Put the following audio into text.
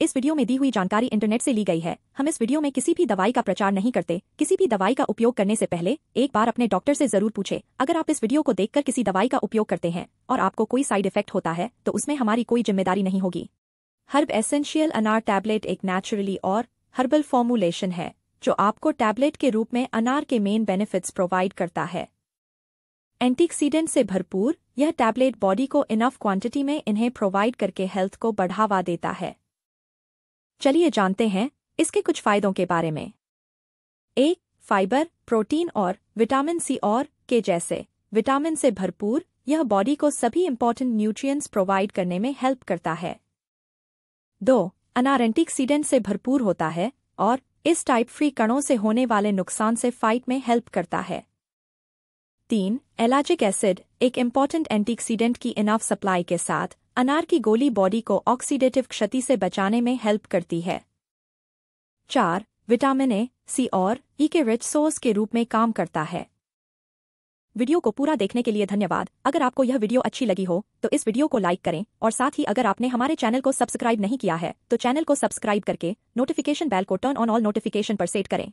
इस वीडियो में दी हुई जानकारी इंटरनेट से ली गई है हम इस वीडियो में किसी भी दवाई का प्रचार नहीं करते किसी भी दवाई का उपयोग करने से पहले एक बार अपने डॉक्टर से जरूर पूछे अगर आप इस वीडियो को देखकर किसी दवाई का उपयोग करते हैं और आपको कोई साइड इफेक्ट होता है तो उसमें हमारी कोई जिम्मेदारी नहीं होगी हर्ब एसेंशियल अनार टैबलेट एक नेचुरली और हर्बल फॉर्मुलेशन है जो आपको टैबलेट के रूप में अनार के मेन बेनिफिट्स प्रोवाइड करता है एंटीक्सीडेंट से भरपूर यह टैबलेट बॉडी को इनफ क्वांटिटी में इन्हें प्रोवाइड करके हेल्थ को बढ़ावा देता है चलिए जानते हैं इसके कुछ फायदों के बारे में एक फाइबर प्रोटीन और विटामिन सी और के जैसे विटामिन से भरपूर यह बॉडी को सभी इंपॉर्टेंट न्यूट्रिएंट्स प्रोवाइड करने में हेल्प करता है दो अनार एंटीक्सीडेंट से भरपूर होता है और इस टाइप फ्री कणों से होने वाले नुकसान से फाइट में हेल्प करता है तीन एलाजिक एसिड एक इम्पॉर्टेंट एंटीक्सीडेंट की इनाफ सप्लाई के साथ अनार की गोली बॉडी को ऑक्सीडेटिव क्षति से बचाने में हेल्प करती है चार विटामिन ए सी और ई e के रिच सोर्स के रूप में काम करता है वीडियो को पूरा देखने के लिए धन्यवाद अगर आपको यह वीडियो अच्छी लगी हो तो इस वीडियो को लाइक करें और साथ ही अगर आपने हमारे चैनल को सब्सक्राइब नहीं किया है तो चैनल को सब्सक्राइब करके नोटिफिकेशन बेल को टर्न ऑन ऑल नोटिफिकेशन पर सेट करें